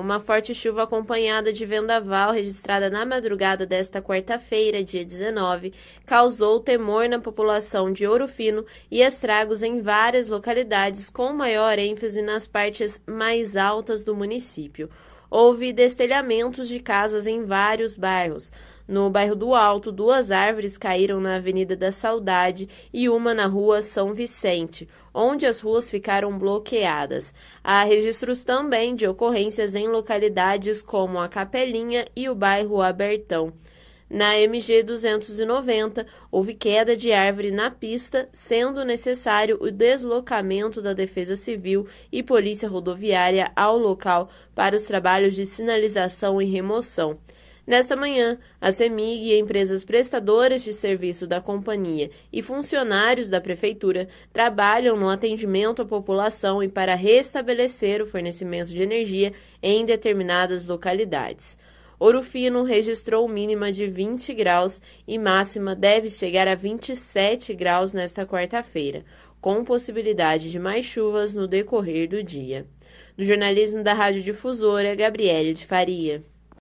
Uma forte chuva acompanhada de vendaval registrada na madrugada desta quarta-feira, dia 19, causou temor na população de Ouro Fino e estragos em várias localidades, com maior ênfase nas partes mais altas do município. Houve destelhamentos de casas em vários bairros. No bairro do Alto, duas árvores caíram na Avenida da Saudade e uma na Rua São Vicente, onde as ruas ficaram bloqueadas. Há registros também de ocorrências em localidades como a Capelinha e o bairro Abertão. Na MG 290, houve queda de árvore na pista, sendo necessário o deslocamento da Defesa Civil e Polícia Rodoviária ao local para os trabalhos de sinalização e remoção. Nesta manhã, a CEMIG e empresas prestadoras de serviço da companhia e funcionários da prefeitura trabalham no atendimento à população e para restabelecer o fornecimento de energia em determinadas localidades. Ouro Fino registrou mínima de 20 graus e máxima deve chegar a 27 graus nesta quarta-feira, com possibilidade de mais chuvas no decorrer do dia. Do jornalismo da Rádio Difusora, Gabriele de Faria.